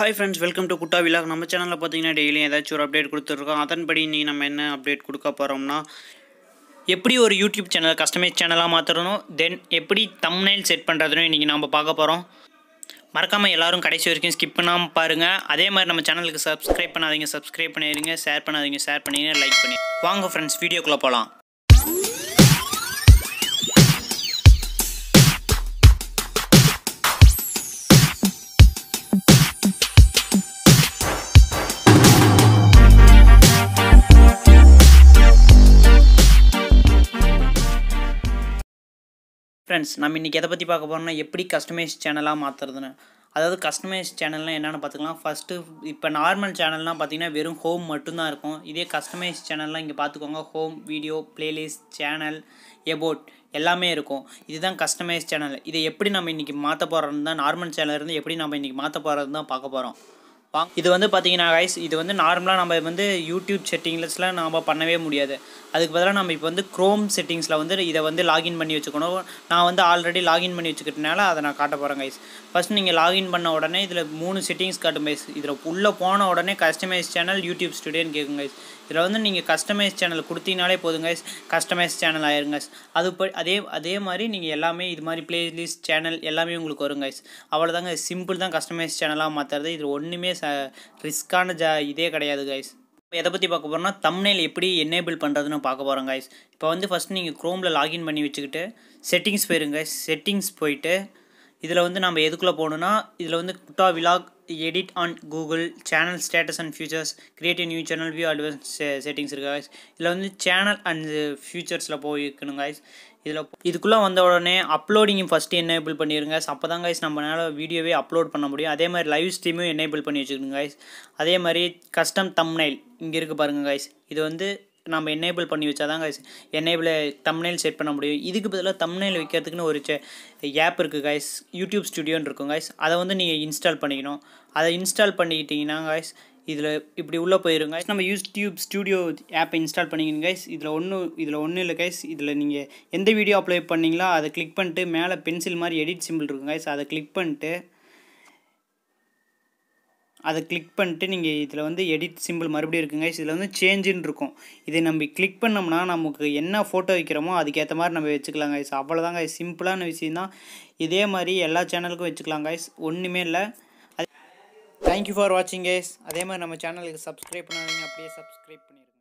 hi friends welcome to குட்டா விழா நம்ம சேனலில் பார்த்தீங்கன்னா டெய்லியும் ஏதாச்சும் ஒரு அப்டேட் கொடுத்துருக்கோம் அதன்படி இன்றைக்கி நம்ம என்ன அப்டேட் கொடுக்க போகிறோம்னா எப்படி ஒரு யூடியூப் சேனல் கஸ்டமைஸ் சேனலாக மாற்றணும் தென் எப்படி தம்னைல் செட் பண்ணுறதுன்னு இன்றைக்கி நம்ம பார்க்க போகிறோம் மறக்காமல் எல்லோரும் கடைசி வரைக்கும் ஸ்கிப் பண்ணாமல் பாருங்கள் அதே மாதிரி நம்ம சேனலுக்கு சப்ஸ்கிரைப் பண்ணாதீங்க சப்ஸ்கிரைப் பண்ணிடுங்க ஷேர் பண்ணாதீங்க ஷேர் பண்ணிடுங்க லைக் பண்ணி வாங்க ஃப்ரெண்ட்ஸ் வீடியோக்குள்ளே போகலாம் ஃப்ரெண்ட்ஸ் நம்ம இன்றைக்கி எதை பற்றி பார்க்க போகிறோம்னா எப்படி கஸ்டமைஸ் சேனலாக மாற்றுறதுன்னு அதாவது கஸ்டமைஸ் சேனல்லாம் என்னென்னு பார்த்துக்கலாம் ஃபஸ்ட்டு இப்போ நார்மல் சேனல்லாம் பார்த்தீங்கன்னா வெறும் ஹோம் மட்டும்தான் இருக்கும் இதே கஸ்டமைஸ் சேனல்லாம் இங்கே பார்த்துக்கோங்க home video playlist channel about எல்லாமே இருக்கும் இதுதான் கஸ்டமைஸ் சேனல் இதை எப்படி நம்ம இன்றைக்கி மாற்ற போகிறோம் தான் நார்மல் சேனல் இருந்து எப்படி நம்ம இன்றைக்கி மாற்ற போகிறது தான் பார்க்க போகிறோம் வாங்க இது வந்து பார்த்தீங்கன்னா கைஸ் இது வந்து நார்மலாக நம்ம வந்து யூடியூப் செட்டிங்ஸ்லாம் நாம் பண்ணவே முடியாது அதுக்கு பதிலாக நம்ம இப்போ வந்து க்ரோம் செட்டிங்ஸில் வந்து இதை வந்து லாகின் பண்ணி வச்சுக்கணும் நான் வந்து ஆல்ரெடி லாகின் பண்ணி வச்சுக்கிட்டனால அதை நான் காட்ட போகிறேன் கைஸ் ஃபஸ்ட் நீங்கள் லாகின் பண்ண உடனே இதில் மூணு செட்டிங்ஸ் காட்டும் கைஸ் இதில் உள்ளே போன உடனே கஸ்டமைஸ் சேனல் யூடியூப் ஸ்டுடியோன்னு கேட்கும் கைஸ் இதில் வந்து நீங்கள் கஸ்டமைஸ் சேனல் கொடுத்தீங்கனாலே போதும் கைஸ் கஸ்டமைஸ் சேனல் ஆயிருங்க அது அதே அதே மாதிரி நீங்கள் எல்லாமே இது மாதிரி ப்ளேலிஸ்ட் சேனல் எல்லாமே உங்களுக்கு வரும் கைஸ் அவ்வளோதாங்க சிம்பிள் தான் கஸ்டமைஸ் சேனலாக மாற்றுறது இதில் ஒன்றுமே ச ரிஸ்க்கான ஜ இதே கிடையாது கைஸ் இப்போ எதை பற்றி பார்க்க போகிறோம்னா தம்னைல் எப்படி என்னேபிள் பண்ணுறதுன்னு பார்க்க போகிறோம் கைஸ் இப்போ வந்து ஃபஸ்ட் நீங்கள் க்ரோமில் லாகின் பண்ணி வச்சுக்கிட்டு செட்டிங்ஸ் போயிருங்க செட்டிங்ஸ் போயிட்டு இதில் வந்து நம்ம எதுக்குள்ளே போகணுன்னா இதில் வந்து குட்டா vlog edit on Google channel status and features create new channel view advance settings settings இருக்குது இதில் வந்து சேனல் அண்ட் featuresல போயிருக்கணும் guys இதில் இதுக்குள்ளே வந்த உடனே அப்லோடிங்கும் ஃபஸ்ட்டு எனேபிள் பண்ணிடுங்க அப்போ தான் கைஸ் நம்மளால் வீடியோவே அப்லோட் பண்ண முடியும் அதே மாதிரி லைவ் ஸ்ட்ரீமும் எனேபிள் பண்ணி வச்சுக்கணும் கைஸ் அதே மாதிரி கஸ்டம் தம்னைல் இங்கே இருக்குது பாருங்கள் கைஸ் இது வந்து நம்ம என்னேபிள் பண்ணி வச்சா தாங்க என்னேபிளை தம்னைல் செட் பண்ண முடியும் இதுக்கு பதிலாக தம்னைல் வைக்கிறதுக்குன்னு ஒரு ஆப் இருக்குது காய்ஸ் யூடியூப் ஸ்டுடியோன்னு இருக்கும் காய்ஸ் அதை வந்து நீங்கள் இன்ஸ்டால் பண்ணிக்கணும் அதை இன்ஸ்டால் பண்ணிக்கிட்டிங்கன்னா காய்ஸ் இதில் இப்படி உள்ளே போயிருங்க நம்ம யூடியூப் ஸ்டூடியோ ஆப்பை இன்ஸ்டால் பண்ணிக்கணும் கைஸ் இதில் ஒன்றும் இதில் ஒன்றும் இல்லை கைஸ் இதில் நீங்கள் எந்த வீடியோ அப்லோட் பண்ணிங்களோ அதை கிளிக் பண்ணிட்டு மேலே பென்சில் மாதிரி எடிட் சிம்பிள் இருக்கும் கைஸ் அதை கிளிக் பண்ணிட்டு அதை கிளிக் பண்ணிட்டு நீங்கள் இதில் வந்து எடிட் சிம்பிள் மறுபடியும் இருக்குங்க இதில் வந்து சேஞ்சுன்னு இருக்கும் இதை நம்ம கிளிக் பண்ணோம்னா நமக்கு என்ன ஃபோட்டோ வைக்கிறோமோ அதுக்கேற்ற மாதிரி நம்ம வச்சுக்கலாம் கைஸ் அவ்வளோதாங்க சிம்பிளான விஷயந்தான் இதே மாதிரி எல்லா சேனலுக்கும் வச்சுக்கலாம் கைஸ் ஒன்றுமே இல்லை அது தேங்க்யூ ஃபார் வாட்சிங் கைஸ் அதே மாதிரி நம்ம சேனலுக்கு சப்ஸ்கிரைப் பண்ணாதீங்க அப்படியே சப்ஸ்கிரைப் பண்ணிடுங்க